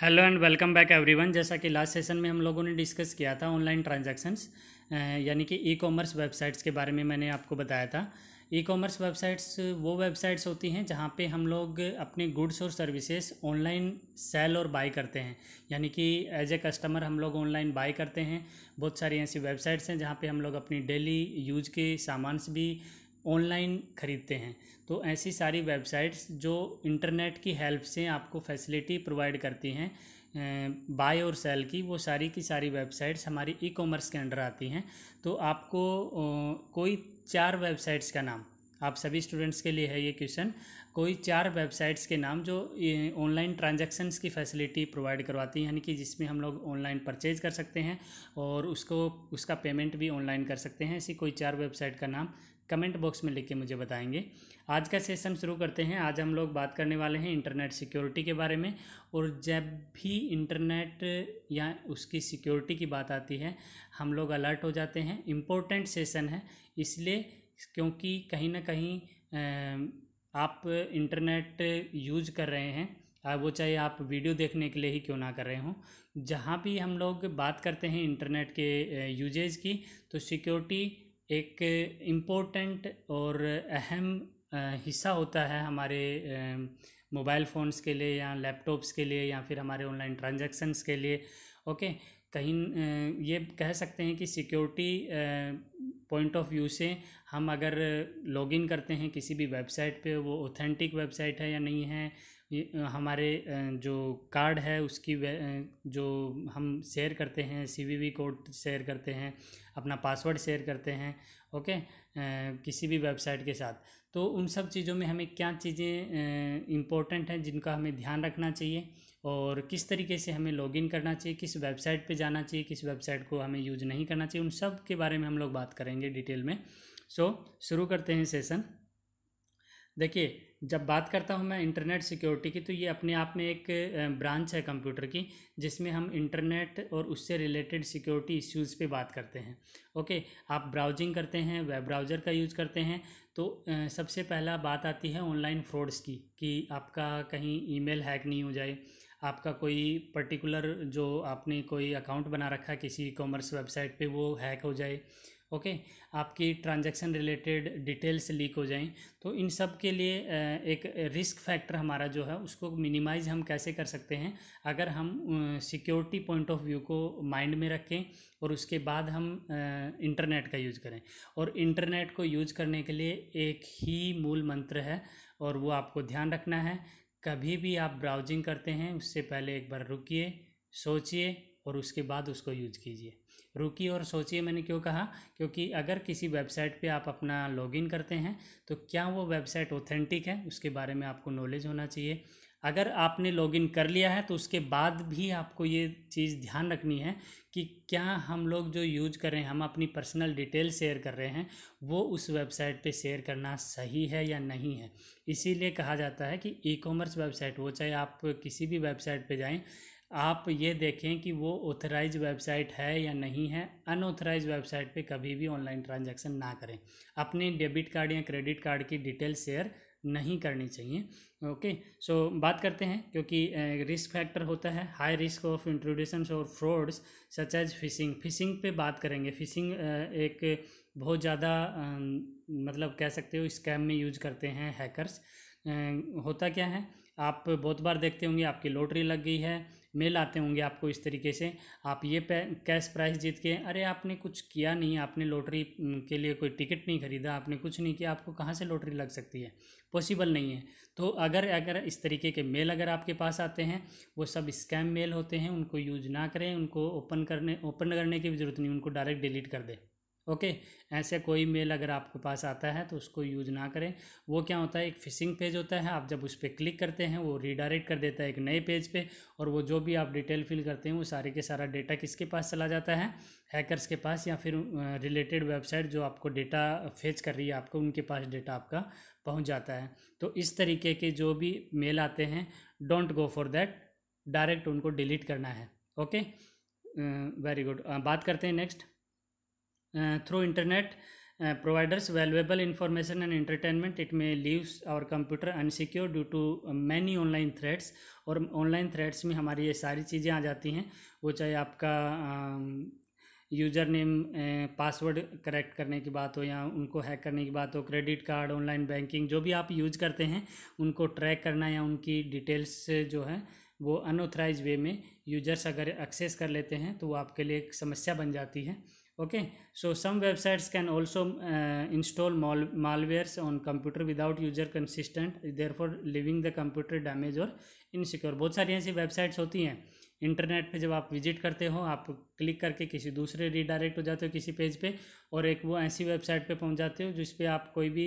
hello and welcome back everyone जैसा कि last session में हम लोगों ने डिस्कस किया था ऑनलाइन ट्रांजैक्शंस यानी कि ई कॉमर्स वेबसाइट्स के बारे में मैंने आपको बताया था ई कॉमर्स वेबसाइट्स वो वेबसाइट्स होती हैं जहाँ पे हम लोग अपने गुड्स और सर्विसेज ऑनलाइन सेल और बाय करते हैं यानी कि एज ए कस्टमर हम लोग ऑनलाइन बाय करते हैं बहुत सारी ऐसी वेबसाइट्स हैं जहाँ पे हम लोग अपनी डेली यूज के सामान्स भी ऑनलाइन ख़रीदते हैं तो ऐसी सारी वेबसाइट्स जो इंटरनेट की हेल्प से आपको फैसिलिटी प्रोवाइड करती हैं बाय और सेल की वो सारी की सारी वेबसाइट्स हमारी ई कॉमर्स के अंडर आती हैं तो आपको कोई चार वेबसाइट्स का नाम आप सभी स्टूडेंट्स के लिए है ये क्वेश्चन कोई चार वेबसाइट्स के नाम जो ऑनलाइन ट्रांजैक्शंस की फैसिलिटी प्रोवाइड करवाती हैं यानी कि जिसमें हम लोग ऑनलाइन परचेज कर सकते हैं और उसको उसका पेमेंट भी ऑनलाइन कर सकते हैं ऐसी कोई चार वेबसाइट का नाम कमेंट बॉक्स में लिख के मुझे बताएंगे आज का सेशन शुरू करते हैं आज हम लोग बात करने वाले हैं इंटरनेट सिक्योरिटी के बारे में और जब भी इंटरनेट या उसकी सिक्योरिटी की बात आती है हम लोग अलर्ट हो जाते हैं इम्पोर्टेंट सेशन है इसलिए क्योंकि कहीं ना कहीं आप इंटरनेट यूज कर रहे हैं वो चाहे आप वीडियो देखने के लिए ही क्यों ना कर रहे हों जहाँ भी हम लोग बात करते हैं इंटरनेट के यूजेज की तो सिक्योरिटी एक इम्पोर्टेंट और अहम हिस्सा होता है हमारे मोबाइल फ़ोन्स के लिए या लैपटॉप्स के लिए या फिर हमारे ऑनलाइन ट्रांजैक्शंस के लिए ओके कहीं ये कह सकते हैं कि सिक्योरिटी पॉइंट ऑफ व्यू से हम अगर लॉगिन करते हैं किसी भी वेबसाइट पे वो ऑथेंटिक वेबसाइट है या नहीं है हमारे जो कार्ड है उसकी जो हम शेयर करते हैं सीवीवी कोड शेयर करते हैं अपना पासवर्ड शेयर करते हैं ओके किसी भी वेबसाइट के साथ तो उन सब चीज़ों में हमें क्या चीज़ें इम्पोर्टेंट हैं जिनका हमें ध्यान रखना चाहिए और किस तरीके से हमें लॉगिन करना चाहिए किस वेबसाइट पे जाना चाहिए किस वेबसाइट को हमें यूज नहीं करना चाहिए उन सब के बारे में हम लोग बात करेंगे डिटेल में सो so, शुरू करते हैं सेशन देखिए जब बात करता हूँ मैं इंटरनेट सिक्योरिटी की तो ये अपने आप में एक ब्रांच है कंप्यूटर की जिसमें हम इंटरनेट और उससे रिलेटेड सिक्योरिटी इश्यूज़ पे बात करते हैं ओके आप ब्राउजिंग करते हैं वेब ब्राउज़र का यूज़ करते हैं तो सबसे पहला बात आती है ऑनलाइन फ्रॉड्स की कि आपका कहीं ईमेल हैक नहीं हो जाए आपका कोई पर्टिकुलर जो आपने कोई अकाउंट बना रखा है किसी कॉमर्स वेबसाइट पे वो हैक हो जाए ओके आपकी ट्रांजैक्शन रिलेटेड डिटेल्स लीक हो जाएं तो इन सब के लिए एक रिस्क फैक्टर हमारा जो है उसको मिनिमाइज़ हम कैसे कर सकते हैं अगर हम सिक्योरिटी पॉइंट ऑफ व्यू को माइंड में रखें और उसके बाद हम इंटरनेट का यूज़ करें और इंटरनेट को यूज़ करने के लिए एक ही मूल मंत्र है और वो आपको ध्यान रखना है कभी भी आप ब्राउजिंग करते हैं उससे पहले एक बार रुकिए सोचिए और उसके बाद उसको यूज कीजिए रुकिए और सोचिए मैंने क्यों कहा क्योंकि अगर किसी वेबसाइट पे आप अपना लॉगिन करते हैं तो क्या वो वेबसाइट ऑथेंटिक है उसके बारे में आपको नॉलेज होना चाहिए अगर आपने लॉगिन कर लिया है तो उसके बाद भी आपको ये चीज़ ध्यान रखनी है कि क्या हम लोग जो यूज कर रहे हैं हम अपनी पर्सनल डिटेल शेयर कर रहे हैं वो उस वेबसाइट पे शेयर करना सही है या नहीं है इसीलिए कहा जाता है कि ई कॉमर्स वेबसाइट वो चाहे आप किसी भी वेबसाइट पे जाएं आप ये देखें कि वो ऑथराइज वेबसाइट है या नहीं है अनऑथराइज वेबसाइट पे कभी भी ऑनलाइन ट्रांजैक्शन ना करें अपने डेबिट कार्ड या क्रेडिट कार्ड की डिटेल शेयर नहीं करनी चाहिए ओके सो बात करते हैं क्योंकि रिस्क फैक्टर होता है हाई रिस्क ऑफ इंट्रोड्यूशन और frauds such as phishing phishing पे बात करेंगे फिशिंग एक बहुत ज़्यादा मतलब कह सकते हो स्कैम में यूज करते हैं हैकर्स होता क्या है आप बहुत बार देखते होंगे आपकी लॉटरी लग गई है मेल आते होंगे आपको इस तरीके से आप ये कैश प्राइस जीत के अरे आपने कुछ किया नहीं आपने लॉटरी के लिए कोई टिकट नहीं खरीदा आपने कुछ नहीं किया आपको कहाँ से लॉटरी लग सकती है पॉसिबल नहीं है तो अगर अगर इस तरीके के मेल अगर आपके पास आते हैं वो सब स्कैम मेल होते हैं उनको यूज ना करें उनको ओपन करने ओपन करने की भी ज़रूरत नहीं उनको डायरेक्ट डिलीट कर दें ओके ऐसे कोई मेल अगर आपके पास आता है तो उसको यूज़ ना करें वो क्या होता है एक फिशिंग पेज होता है आप जब उस पर क्लिक करते हैं वो रीडायरेक्ट कर देता है एक नए पेज पे और वो जो भी आप डिटेल फिल करते हैं वो सारे के सारा डेटा किसके पास चला जाता है हैकर्स के पास या फिर रिलेटेड वेबसाइट जो आपको डेटा फेच कर रही है आपको उनके पास डेटा आपका पहुँच जाता है तो इस तरीके के जो भी मेल आते हैं don't go for that direct उनको डिलीट करना है ओके वेरी गुड बात करते हैं next Uh, through internet uh, providers valuable information and entertainment it may leaves our computer unsecure due to many online threats और online threats में हमारी ये सारी चीज़ें आ जाती हैं वो चाहे आपका यूजर नेम पासवर्ड करेक्ट करने की बात हो या उनको हैक करने की बात हो क्रेडिट कार्ड ऑनलाइन बैंकिंग जो भी आप यूज करते हैं उनको ट्रैक करना या उनकी डिटेल्स जो है वो अनऑथराइज वे में यूजर्स अगर एक्सेस कर लेते हैं तो वो आपके लिए एक समस्या बन जाती है okay so some websites can also install mall malwares on computer without user consistent therefore leaving the computer damage और इनसिक्योर बहुत सारी ऐसी वेबसाइट्स होती हैं इंटरनेट पे जब आप विजिट करते हो आप क्लिक करके किसी दूसरे रिडायरेक्ट हो जाते हो किसी पेज पे और एक वो ऐसी वेबसाइट पे पहुंच जाते हो जिस पे आप कोई भी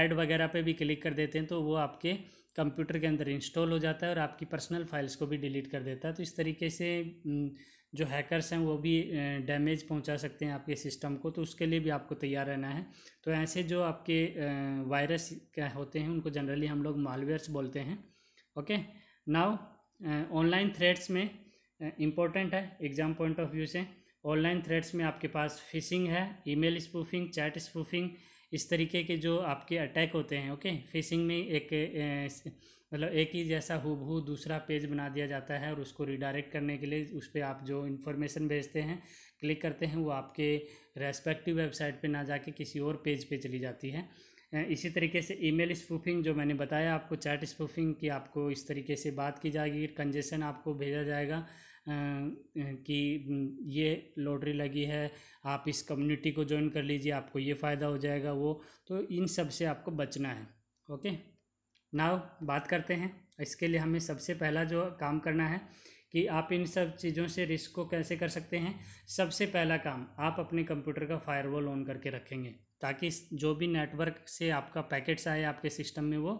एड वगैरह पे भी क्लिक कर देते हैं तो वो आपके कंप्यूटर के अंदर इंस्टॉल हो जाता है और आपकी पर्सनल फाइल्स को भी डिलीट कर देता है तो इस तरीके से जो हैकर्स हैं वो भी डैमेज पहुंचा सकते हैं आपके सिस्टम को तो उसके लिए भी आपको तैयार रहना है तो ऐसे जो आपके वायरस क्या होते हैं उनको जनरली हम लोग मालवेयर्स बोलते हैं ओके नाउ ऑनलाइन थ्रेड्स में इम्पोर्टेंट है एग्ज़ाम पॉइंट ऑफ व्यू से ऑनलाइन थ्रेड्स में आपके पास फिशिंग है ईमेल स्पूफिंग चैट स्पूफिंग इस तरीके के जो आपके अटैक होते हैं ओके फेसिंग में एक मतलब एक ही जैसा हु दूसरा पेज बना दिया जाता है और उसको रिडायरेक्ट करने के लिए उस पर आप जो इन्फॉर्मेशन भेजते हैं क्लिक करते हैं वो आपके रेस्पेक्टिव वेबसाइट पे ना जाके किसी और पेज पे चली जाती है इसी तरीके से ईमेल स्पूफिंग जो मैंने बताया आपको चैट स्पूफिंग की आपको इस तरीके से बात की जाएगी कंजेशन आपको भेजा जाएगा कि ये लॉटरी लगी है आप इस कम्युनिटी को ज्वाइन कर लीजिए आपको ये फ़ायदा हो जाएगा वो तो इन सब से आपको बचना है ओके नाव बात करते हैं इसके लिए हमें सबसे पहला जो काम करना है कि आप इन सब चीज़ों से रिस्क को कैसे कर सकते हैं सबसे पहला काम आप अपने कंप्यूटर का फायरवॉल ऑन करके रखेंगे ताकि जो भी नेटवर्क से आपका पैकेट्स आए आपके सिस्टम में वो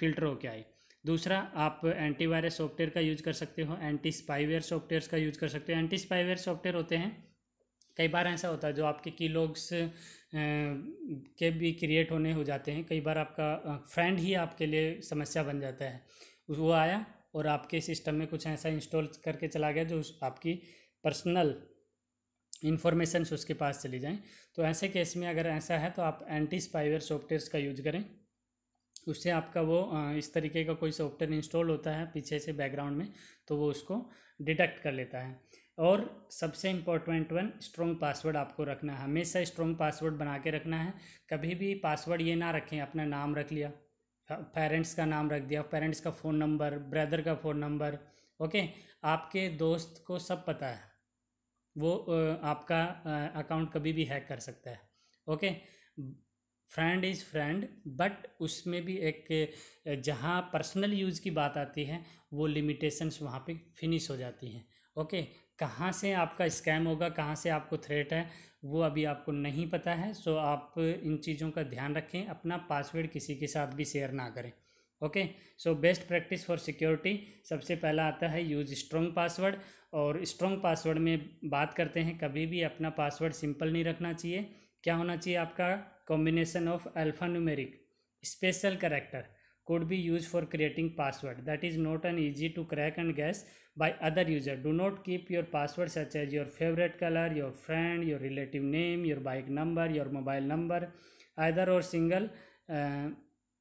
फिल्टर होके आए दूसरा आप एंटीवायरस सॉफ्टवेयर का यूज कर सकते हो एंटी स्पाईवेयर सॉफ्टवेयर का यूज कर सकते हो एंटी स्पाईवेयर सॉफ्टवेयर होते हैं कई बार ऐसा होता है जो आपके की लॉग्स के भी क्रिएट होने हो जाते हैं कई बार आपका फ्रेंड ही आपके लिए समस्या बन जाता है वो आया और आपके सिस्टम में कुछ ऐसा इंस्टॉल करके चला गया जो आपकी पर्सनल इन्फॉर्मेशन उसके पास चली जाएँ तो ऐसे केस में अगर ऐसा है तो आप एंटी स्पाइवेयर सॉफ्टवेयर का यूज करें उससे आपका वो इस तरीके का कोई सॉफ्टवेयर इंस्टॉल होता है पीछे से बैकग्राउंड में तो वो उसको डिटेक्ट कर लेता है और सबसे इम्पोर्टेंट वन स्ट्रॉन्ग पासवर्ड आपको रखना है हमेशा स्ट्रॉन्ग पासवर्ड बना के रखना है कभी भी पासवर्ड ये ना रखें अपना नाम रख लिया पेरेंट्स का नाम रख दिया पेरेंट्स का फ़ोन नंबर ब्रदर का फ़ोन नंबर ओके आपके दोस्त को सब पता है वो आपका अकाउंट कभी भी हैक कर सकता है okay friend is friend but उसमें भी एक जहाँ पर्सनल यूज़ की बात आती है वो लिमिटेशंस वहाँ पे फिनिश हो जाती हैं ओके कहाँ से आपका स्कैम होगा कहाँ से आपको थ्रेट है वो अभी आपको नहीं पता है सो आप इन चीज़ों का ध्यान रखें अपना पासवर्ड किसी के साथ भी शेयर ना करें okay so best practice for security सबसे पहला आता है यूज़ स्ट्रॉन्ग पासवर्ड और स्ट्रॉन्ग पासवर्ड में बात करते हैं कभी भी अपना पासवर्ड सिंपल नहीं रखना चाहिए क्या होना चाहिए आपका combination of alpha numeric special character could be use for creating password that is not an easy to crack and guess by other user do not keep your password such as your favourite colour your friend your relative name your bike number your mobile number other or single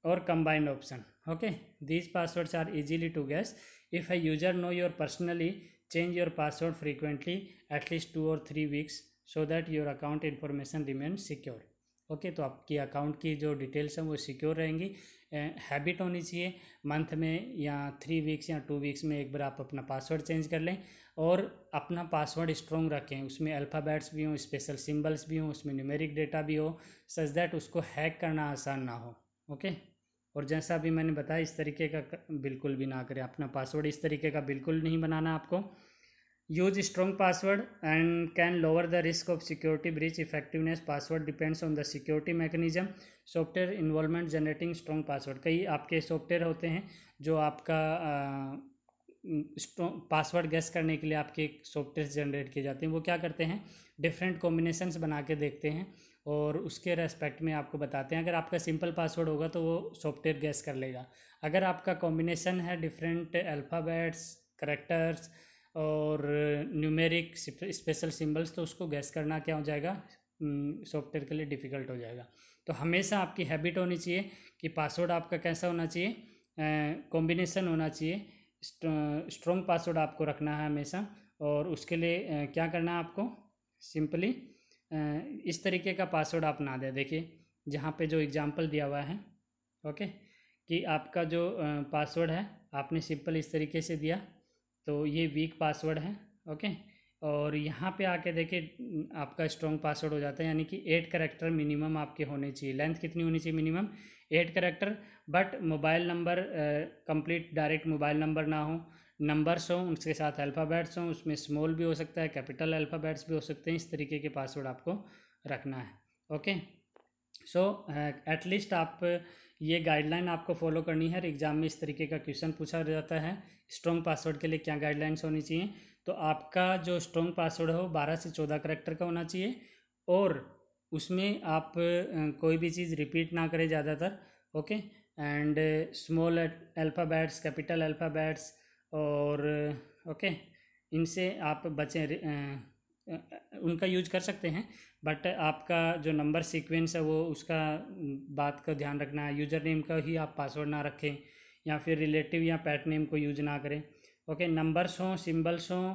or combined option okay these passwords are easily to guess if a user know your personally change your password frequently at least two or three weeks so that your account information remain secure okay तो आपकी account की जो details हैं वो secure रहेंगी habit होनी चाहिए month में या थ्री वीक्स या टू वीक्स में एक बार आप अपना पासवर्ड चेंज कर लें और अपना पासवर्ड स्ट्रॉन्ग रखें उसमें अल्फ़ाबेट्स भी हों स्पेशल सिम्बल्स भी हों उसमें न्यूमेरिक डेटा भी हो सच दैट उसको हैक करना आसान ना हो ओके और जैसा अभी मैंने बताया इस तरीके का बिल्कुल भी ना करें अपना पासवर्ड इस तरीके का बिल्कुल नहीं बनाना आपको use strong password and can lower the risk of security breach effectiveness password depends on the security mechanism software involvement generating strong password कई आपके सॉफ्टवेयर होते हैं जो आपका पासवर्ड गैस करने के लिए आपके सॉफ्टवेयर जनरेट किए जाते हैं वो क्या करते हैं डिफरेंट कॉम्बिनेशंस बना के देखते हैं और उसके रेस्पेक्ट में आपको बताते हैं अगर आपका सिंपल पासवर्ड होगा तो वो सॉफ्टवेयर गैस कर लेगा अगर आपका कॉम्बिनेशन है डिफरेंट अल्फ़ाबेट्स करेक्टर्स और न्यूमेरिक स्पेशल सिम्बल्स तो उसको गैस करना क्या हो जाएगा सॉफ्टवेयर हम्म, के लिए डिफ़िकल्ट हो जाएगा तो हमेशा आपकी हैबिट होनी चाहिए कि पासवर्ड आपका कैसा होना चाहिए कॉम्बिनेसन होना चाहिए स्ट्रॉन्ग पासवर्ड आपको रखना है हमेशा और उसके लिए क्या करना है आपको सिंपली इस तरीके का पासवर्ड आप ना दें देखिए जहाँ पे जो एग्जांपल दिया हुआ है ओके कि आपका जो पासवर्ड है आपने सिंपल इस तरीके से दिया तो ये वीक पासवर्ड है ओके और यहाँ पे आके देखिए आपका स्ट्रॉन्ग पासवर्ड हो जाता है यानी कि एट करेक्टर मिनिमम आपके होने चाहिए लेंथ कितनी होनी चाहिए minimum eight character but mobile number complete direct mobile number ना हो नंबर्स हों उसके साथ अल्फ़ाबैट्स हों उसमें स्मॉल भी हो सकता है कैपिटल अल्फ़ाबैट्स भी हो सकते हैं इस तरीके के पासवर्ड आपको रखना है ओके सो एटलीस्ट uh, आप uh, ये गाइडलाइन आपको फॉलो करनी है एग्ज़ाम में इस तरीके का क्वेश्चन पूछा जाता है स्ट्रॉन्ग पासवर्ड के लिए क्या गाइडलाइंस होनी चाहिए तो आपका जो स्ट्रॉन्ग पासवर्ड है वो बारह से चौदह करेक्टर का होना चाहिए और उसमें आप uh, कोई भी चीज़ रिपीट ना करें ज़्यादातर okay and small alphabets capital alphabets और ओके इनसे आप बचें उनका यूज कर सकते हैं बट आपका जो नंबर सीक्वेंस है वो उसका बात का ध्यान रखना है यूज़र नेम का ही आप पासवर्ड ना रखें या फिर रिलेटिव या पैट नेम को यूज ना करें ओके नंबर्स हों सिम्बल्स हों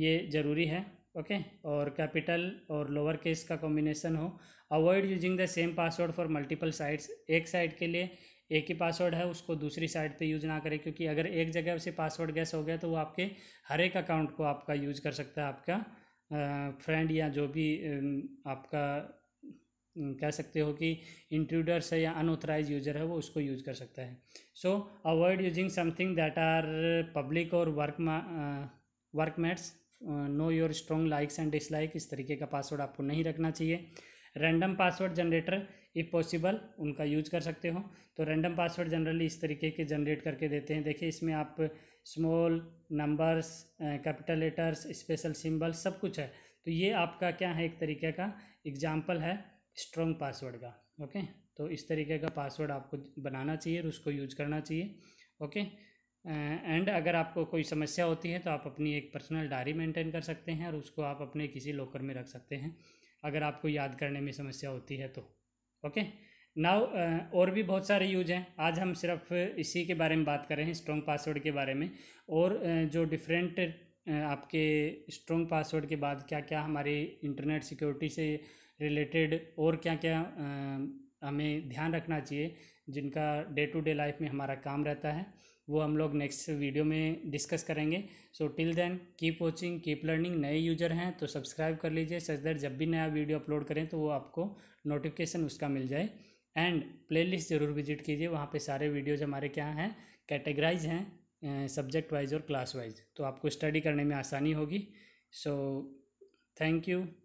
ये ज़रूरी है ओके और कैपिटल और लोअर केस का कॉम्बिनेशन हो avoid using the same password for multiple sites एक साइट के लिए एक ही पासवर्ड है उसको दूसरी साइट पे यूज़ ना करें क्योंकि अगर एक जगह से पासवर्ड गैस हो गया तो वो आपके हर एक अकाउंट को आपका यूज कर सकता है आपका फ्रेंड या जो भी आपका कह सकते हो कि इंट्रूडर्स है या अनऑथराइज यूजर है वो उसको यूज कर सकता है so avoid using something that are public or work workmates know your strong likes and dislike इस तरीके का पासवर्ड आपको नहीं रखना चाहिए random password generator if possible उनका यूज कर सकते हो तो रैंडम पासवर्ड जनरली इस तरीके के जनरेट करके देते हैं देखिए इसमें आप small numbers capital letters special symbol सब कुछ है तो ये आपका क्या है एक तरीके का एग्जाम्पल है स्ट्रॉन्ग पासवर्ड का ओके तो इस तरीके का पासवर्ड आपको बनाना चाहिए और उसको यूज करना चाहिए ओके एंड अगर आपको कोई समस्या होती है तो आप अपनी एक पर्सनल डायरी मेंटेन कर सकते हैं और उसको आप अपने किसी लॉकर में रख सकते हैं अगर आपको याद करने में समस्या होती है तो ओके नाव और भी बहुत सारे यूज हैं आज हम सिर्फ इसी के बारे में बात कर रहे हैं स्ट्रॉन्ग पासवर्ड के बारे में और जो डिफरेंट आपके स्ट्रॉन्ग पासवर्ड के बाद क्या क्या हमारी इंटरनेट सिक्योरिटी से रिलेटेड और क्या क्या हमें ध्यान रखना चाहिए जिनका डे टू डे लाइफ में हमारा काम रहता है वो हम लोग नेक्स्ट वीडियो में डिस्कस करेंगे so till then keep watching keep learning नए यूजर हैं तो सब्सक्राइब कर लीजिए दर जब भी नया वीडियो अपलोड करें तो वो आपको नोटिफिकेशन उसका मिल जाए एंड प्लेलिस्ट ज़रूर विजिट कीजिए वहाँ पे सारे वीडियोज हमारे क्या हैं कैटेगराइज हैं सब्जेक्ट वाइज और क्लास वाइज तो आपको स्टडी करने में आसानी होगी सो थैंक यू